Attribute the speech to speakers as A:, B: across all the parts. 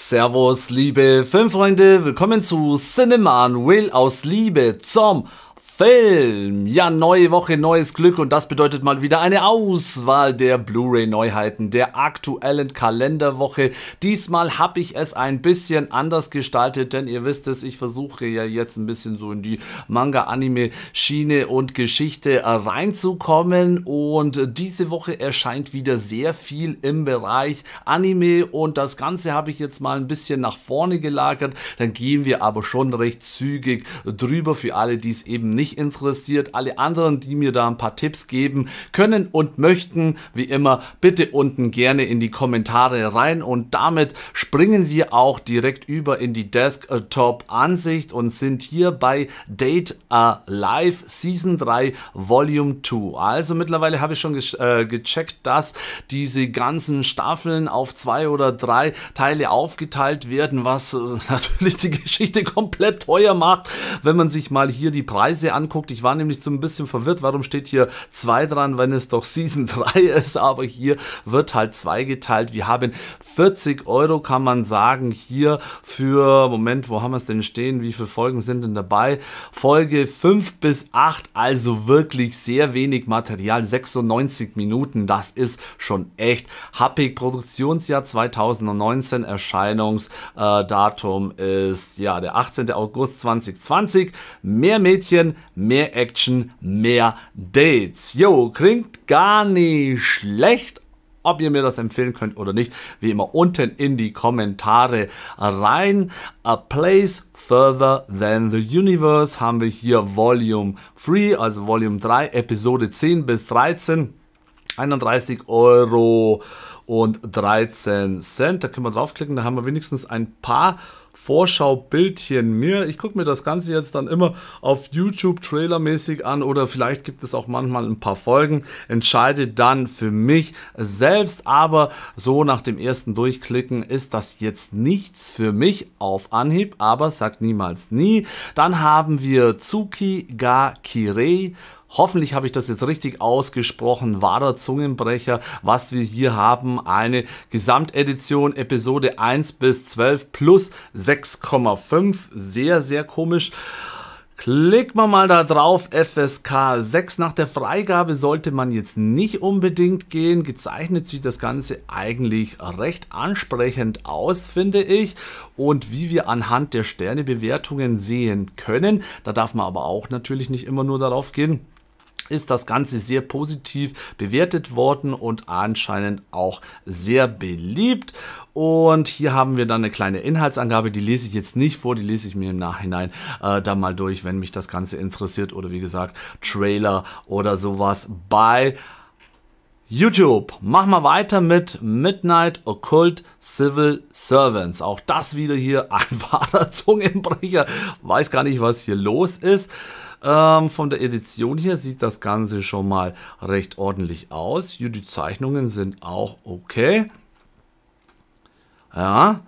A: Servus, liebe Filmfreunde, willkommen zu Cinema Will aus Liebe zum Film. Ja, neue Woche, neues Glück und das bedeutet mal wieder eine Auswahl der Blu-ray-Neuheiten der aktuellen Kalenderwoche. Diesmal habe ich es ein bisschen anders gestaltet, denn ihr wisst es, ich versuche ja jetzt ein bisschen so in die Manga-Anime-Schiene und Geschichte reinzukommen und diese Woche erscheint wieder sehr viel im Bereich Anime und das Ganze habe ich jetzt mal ein bisschen nach vorne gelagert. Dann gehen wir aber schon recht zügig drüber für alle, die es eben nicht mich interessiert. Alle anderen, die mir da ein paar Tipps geben können und möchten, wie immer, bitte unten gerne in die Kommentare rein. Und damit springen wir auch direkt über in die Desktop-Ansicht und sind hier bei Date Alive Season 3 Volume 2. Also mittlerweile habe ich schon äh, gecheckt, dass diese ganzen Staffeln auf zwei oder drei Teile aufgeteilt werden, was äh, natürlich die Geschichte komplett teuer macht, wenn man sich mal hier die Preise anguckt. Ich war nämlich so ein bisschen verwirrt, warum steht hier 2 dran, wenn es doch Season 3 ist, aber hier wird halt 2 geteilt. Wir haben 40 Euro, kann man sagen, hier für, Moment, wo haben wir es denn stehen? Wie viele Folgen sind denn dabei? Folge 5 bis 8, also wirklich sehr wenig Material, 96 Minuten, das ist schon echt happig. Produktionsjahr 2019, Erscheinungsdatum äh, ist ja der 18. August 2020. Mehr Mädchen, mehr Action, mehr Dates. Jo, klingt gar nicht schlecht. Ob ihr mir das empfehlen könnt oder nicht, wie immer unten in die Kommentare rein. A Place Further Than the Universe haben wir hier Volume 3, also Volume 3, Episode 10 bis 13. 31 Euro und 13 Cent. Da können wir draufklicken, da haben wir wenigstens ein paar Vorschaubildchen mir. Ich gucke mir das Ganze jetzt dann immer auf YouTube trailermäßig an oder vielleicht gibt es auch manchmal ein paar Folgen. Entscheide dann für mich selbst, aber so nach dem ersten Durchklicken ist das jetzt nichts für mich auf Anhieb, aber sagt niemals nie. Dann haben wir Tsuki ga Kirei Hoffentlich habe ich das jetzt richtig ausgesprochen. Wahrer Zungenbrecher, was wir hier haben. Eine Gesamtedition, Episode 1 bis 12 plus 6,5. Sehr, sehr komisch. Klickt man mal da drauf, FSK 6. Nach der Freigabe sollte man jetzt nicht unbedingt gehen. Gezeichnet sieht das Ganze eigentlich recht ansprechend aus, finde ich. Und wie wir anhand der Sternebewertungen sehen können, da darf man aber auch natürlich nicht immer nur darauf gehen ist das Ganze sehr positiv bewertet worden und anscheinend auch sehr beliebt. Und hier haben wir dann eine kleine Inhaltsangabe, die lese ich jetzt nicht vor, die lese ich mir im Nachhinein äh, dann mal durch, wenn mich das Ganze interessiert oder wie gesagt Trailer oder sowas bei YouTube, mach mal weiter mit Midnight Occult Civil Servants. Auch das wieder hier ein wahrer Zungenbrecher. Weiß gar nicht, was hier los ist. Ähm, von der Edition hier sieht das Ganze schon mal recht ordentlich aus. Hier die Zeichnungen sind auch okay. Ja,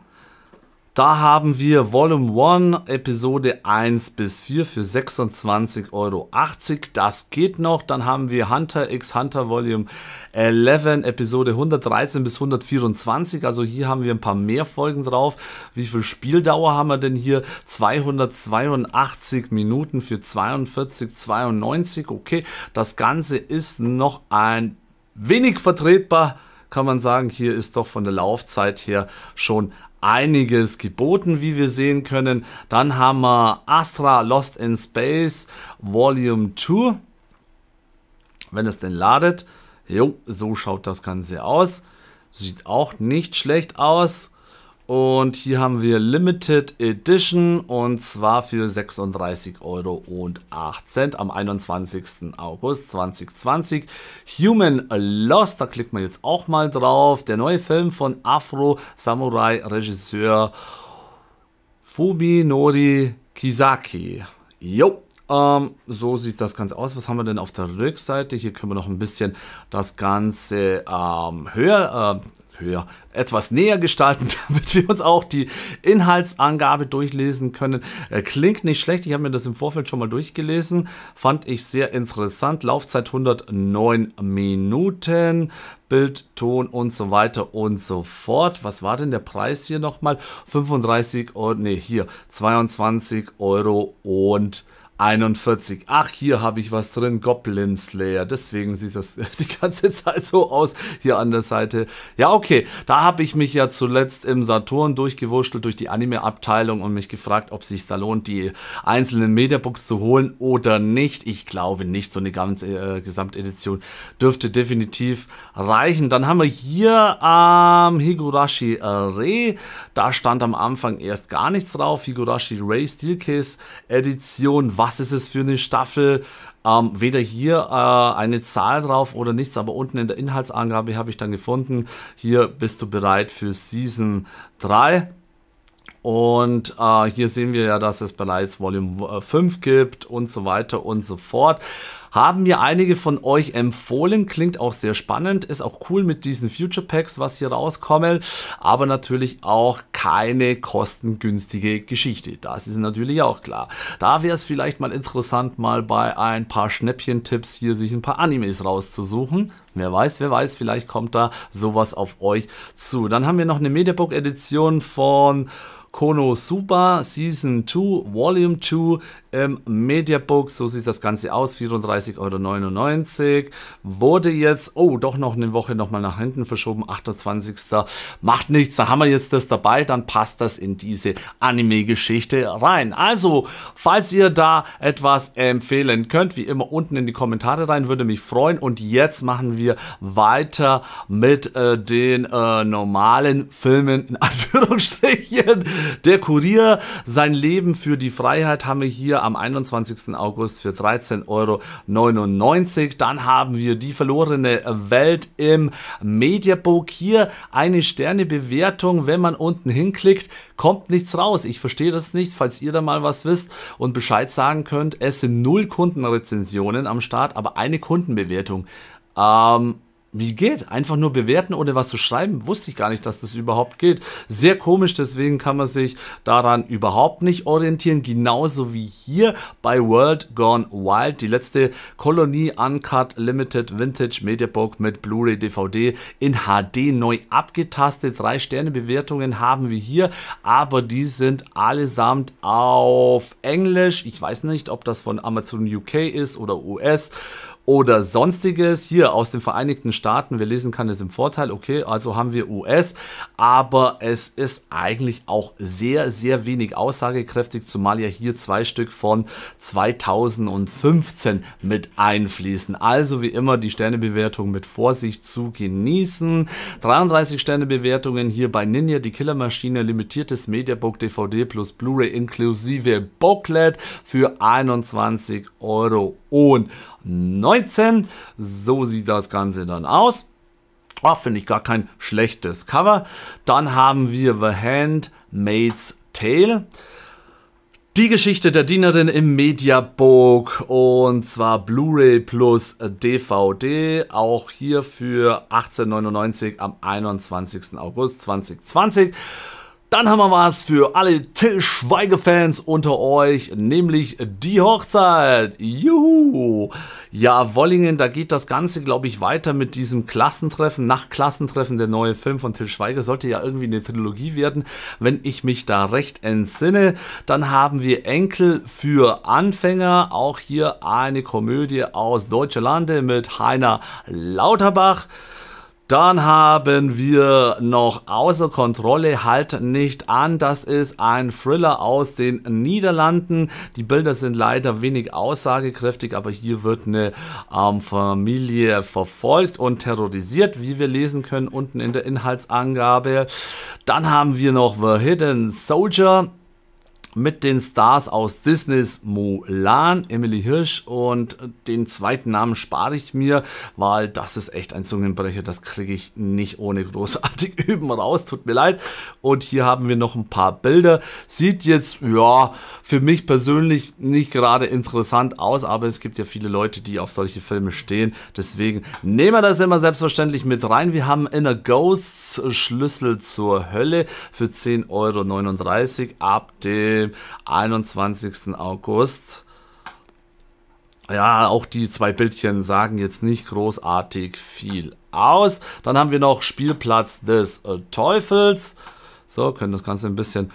A: da haben wir Volume 1 Episode 1 bis 4 für 26,80 Euro. Das geht noch. Dann haben wir Hunter x Hunter Volume 11 Episode 113 bis 124. Also hier haben wir ein paar mehr Folgen drauf. Wie viel Spieldauer haben wir denn hier? 282 Minuten für 42,92. Okay, das Ganze ist noch ein wenig vertretbar kann man sagen, hier ist doch von der Laufzeit her schon einiges geboten, wie wir sehen können. Dann haben wir Astra Lost in Space Volume 2, wenn es denn ladet. Jo, so schaut das Ganze aus. Sieht auch nicht schlecht aus. Und hier haben wir Limited Edition und zwar für 36,08 Euro am 21. August 2020. Human Lost, da klickt man jetzt auch mal drauf. Der neue Film von Afro Samurai Regisseur Fubinori Kisaki. Jo. Ähm, so sieht das Ganze aus. Was haben wir denn auf der Rückseite? Hier können wir noch ein bisschen das Ganze ähm, höher äh, höher, etwas näher gestalten, damit wir uns auch die Inhaltsangabe durchlesen können. Äh, klingt nicht schlecht, ich habe mir das im Vorfeld schon mal durchgelesen, fand ich sehr interessant. Laufzeit 109 Minuten, Bild, Ton und so weiter und so fort. Was war denn der Preis hier nochmal? 35 Euro, nee, hier 22 Euro und 41. Ach, hier habe ich was drin, Goblin Slayer. Deswegen sieht das die ganze Zeit so aus, hier an der Seite. Ja, okay, da habe ich mich ja zuletzt im Saturn durchgewurschtelt durch die Anime-Abteilung und mich gefragt, ob sich da lohnt, die einzelnen Mediabooks zu holen oder nicht. Ich glaube nicht, so eine ganze äh, Gesamtedition dürfte definitiv reichen. Dann haben wir hier ähm, Higurashi Re. Da stand am Anfang erst gar nichts drauf. Higurashi Re Steelcase Edition. Was was ist es für eine Staffel? Ähm, weder hier äh, eine Zahl drauf oder nichts, aber unten in der Inhaltsangabe habe ich dann gefunden, hier bist du bereit für Season 3. Und äh, hier sehen wir ja, dass es bereits Volume 5 äh, gibt und so weiter und so fort. Haben mir einige von euch empfohlen, klingt auch sehr spannend, ist auch cool mit diesen Future Packs, was hier rauskommen, aber natürlich auch keine kostengünstige Geschichte. Das ist natürlich auch klar. Da wäre es vielleicht mal interessant, mal bei ein paar Schnäppchen-Tipps hier sich ein paar Animes rauszusuchen. Wer weiß, wer weiß, vielleicht kommt da sowas auf euch zu. Dann haben wir noch eine Mediabook-Edition von Kono Super Season 2, Volume 2 im Mediabook. So sieht das Ganze aus. 34 39,99 Euro. Wurde jetzt, oh, doch noch eine Woche nochmal nach hinten verschoben, 28. Macht nichts, da haben wir jetzt das dabei, dann passt das in diese Anime-Geschichte rein. Also, falls ihr da etwas empfehlen könnt, wie immer unten in die Kommentare rein, würde mich freuen. Und jetzt machen wir weiter mit äh, den äh, normalen Filmen, in Anführungsstrichen. Der Kurier, sein Leben für die Freiheit haben wir hier am 21. August für 13,99 Euro 99. Dann haben wir die verlorene Welt im Mediabook. Hier eine Sternebewertung. Wenn man unten hinklickt, kommt nichts raus. Ich verstehe das nicht. Falls ihr da mal was wisst und Bescheid sagen könnt, es sind null Kundenrezensionen am Start, aber eine Kundenbewertung. Ähm, wie geht. Einfach nur bewerten, ohne was zu schreiben. Wusste ich gar nicht, dass das überhaupt geht. Sehr komisch, deswegen kann man sich daran überhaupt nicht orientieren. Genauso wie hier bei World Gone Wild, die letzte Kolonie Uncut Limited Vintage Mediabook mit Blu-ray DVD in HD neu abgetastet. Drei Sterne Bewertungen haben wir hier, aber die sind allesamt auf Englisch. Ich weiß nicht, ob das von Amazon UK ist oder US oder sonstiges. Hier aus den Vereinigten Staaten, wir lesen kann es im Vorteil, okay, also haben wir US, aber es ist eigentlich auch sehr, sehr wenig aussagekräftig, zumal ja hier zwei Stück von 2015 mit einfließen. Also wie immer die Sternebewertung mit Vorsicht zu genießen. 33 Sternebewertungen hier bei Ninja, die Killermaschine, limitiertes Mediabook, DVD plus Blu-ray inklusive Booklet für 21 Euro. Und 19. So sieht das Ganze dann aus. Oh, Finde ich gar kein schlechtes Cover. Dann haben wir The Handmaid's Tale. Die Geschichte der Dienerin im Mediabook und zwar Blu-ray plus DVD, auch hier für 1899 am 21. August 2020. Dann haben wir was für alle Till Schweiger-Fans unter euch, nämlich die Hochzeit. Juhu! Ja, Wollingen, da geht das Ganze, glaube ich, weiter mit diesem Klassentreffen. Nach Klassentreffen, der neue Film von Till Schweiger, sollte ja irgendwie eine Trilogie werden, wenn ich mich da recht entsinne. Dann haben wir Enkel für Anfänger, auch hier eine Komödie aus Deutsche Lande mit Heiner Lauterbach. Dann haben wir noch Außer Kontrolle halt nicht an. Das ist ein Thriller aus den Niederlanden. Die Bilder sind leider wenig aussagekräftig, aber hier wird eine ähm, Familie verfolgt und terrorisiert, wie wir lesen können unten in der Inhaltsangabe. Dann haben wir noch The Hidden Soldier mit den Stars aus Disneys Mulan, Emily Hirsch und den zweiten Namen spare ich mir, weil das ist echt ein Zungenbrecher, das kriege ich nicht ohne großartig Üben raus, tut mir leid. Und hier haben wir noch ein paar Bilder, sieht jetzt, ja, für mich persönlich nicht gerade interessant aus, aber es gibt ja viele Leute, die auf solche Filme stehen, deswegen nehmen wir das immer selbstverständlich mit rein. Wir haben Inner Ghosts Schlüssel zur Hölle für 10,39 Euro ab dem dem 21. August. Ja, auch die zwei Bildchen sagen jetzt nicht großartig viel aus. Dann haben wir noch Spielplatz des äh, Teufels. So, können das Ganze ein bisschen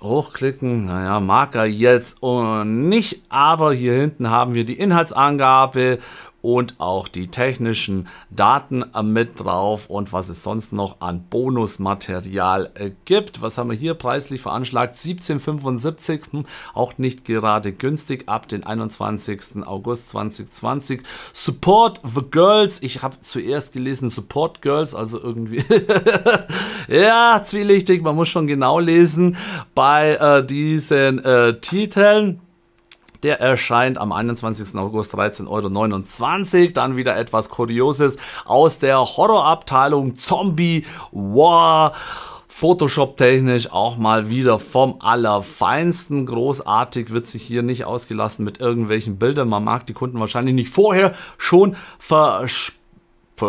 A: hochklicken. Naja, Marker er jetzt äh, nicht, aber hier hinten haben wir die Inhaltsangabe und auch die technischen Daten mit drauf und was es sonst noch an Bonusmaterial äh, gibt. Was haben wir hier preislich veranschlagt? 17,75, hm, auch nicht gerade günstig, ab den 21. August 2020. Support the Girls, ich habe zuerst gelesen Support Girls, also irgendwie, ja, zwielichtig, man muss schon genau lesen bei äh, diesen äh, Titeln. Der erscheint am 21. August 13,29 Euro. Dann wieder etwas Kurioses aus der Horrorabteilung Zombie War. Photoshop-technisch auch mal wieder vom Allerfeinsten. Großartig wird sich hier nicht ausgelassen mit irgendwelchen Bildern. Man mag die Kunden wahrscheinlich nicht vorher schon verspielen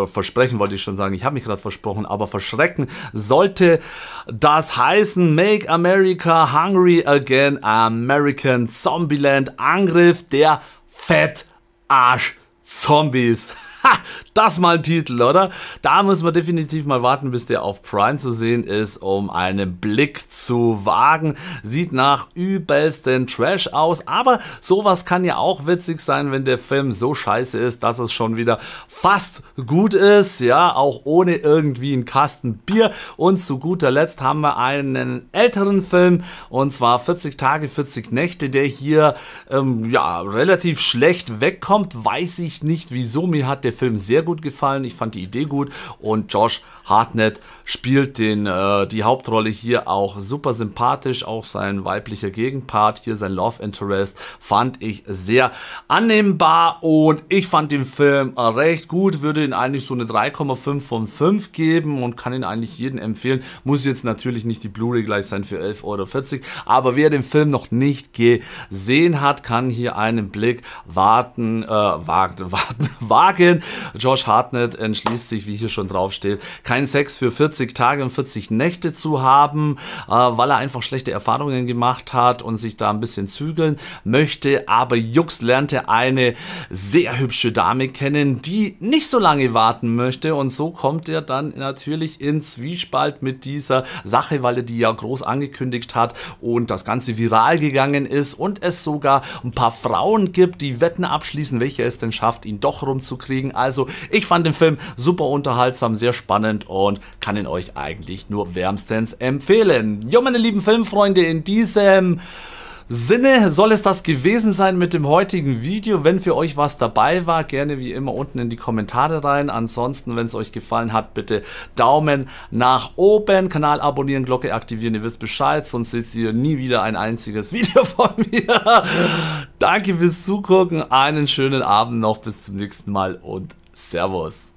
A: versprechen wollte ich schon sagen, ich habe mich gerade versprochen, aber verschrecken sollte das heißen Make America Hungry Again, American Zombieland, Angriff der Fettarsch Zombies. Ha, das mal ein Titel, oder? Da müssen wir definitiv mal warten, bis der auf Prime zu sehen ist, um einen Blick zu wagen. Sieht nach übelsten Trash aus, aber sowas kann ja auch witzig sein, wenn der Film so scheiße ist, dass es schon wieder fast gut ist, ja, auch ohne irgendwie einen Kasten Bier. Und zu guter Letzt haben wir einen älteren Film, und zwar 40 Tage, 40 Nächte, der hier, ähm, ja, relativ schlecht wegkommt. Weiß ich nicht, wieso. Mir hat der der Film sehr gut gefallen. Ich fand die Idee gut und Josh Hartnett spielt den, äh, die Hauptrolle hier auch super sympathisch. Auch sein weiblicher Gegenpart hier, sein Love Interest, fand ich sehr annehmbar und ich fand den Film äh, recht gut. Würde ihn eigentlich so eine 3,5 von 5 geben und kann ihn eigentlich jedem empfehlen. Muss jetzt natürlich nicht die Blu-ray gleich sein für 11,40 Euro, aber wer den Film noch nicht gesehen hat, kann hier einen Blick warten, äh, wagen, warten, wagen Josh Hartnett entschließt sich, wie hier schon drauf steht, keinen Sex für 40 Tage und 40 Nächte zu haben, äh, weil er einfach schlechte Erfahrungen gemacht hat und sich da ein bisschen zügeln möchte. Aber Jux lernte eine sehr hübsche Dame kennen, die nicht so lange warten möchte. Und so kommt er dann natürlich in Zwiespalt mit dieser Sache, weil er die ja groß angekündigt hat und das Ganze viral gegangen ist und es sogar ein paar Frauen gibt, die Wetten abschließen, welche es denn schafft, ihn doch rumzukriegen deswegen also, ich fand den Film super unterhaltsam, sehr spannend und kann ihn euch eigentlich nur wärmstens empfehlen. Jo, meine lieben Filmfreunde, in diesem Sinne soll es das gewesen sein mit dem heutigen Video. Wenn für euch was dabei war, gerne wie immer unten in die Kommentare rein. Ansonsten, wenn es euch gefallen hat, bitte Daumen nach oben, Kanal abonnieren, Glocke aktivieren, ihr wisst Bescheid, sonst seht ihr nie wieder ein einziges Video von mir. Danke fürs Zugucken, einen schönen Abend noch, bis zum nächsten Mal und Servus.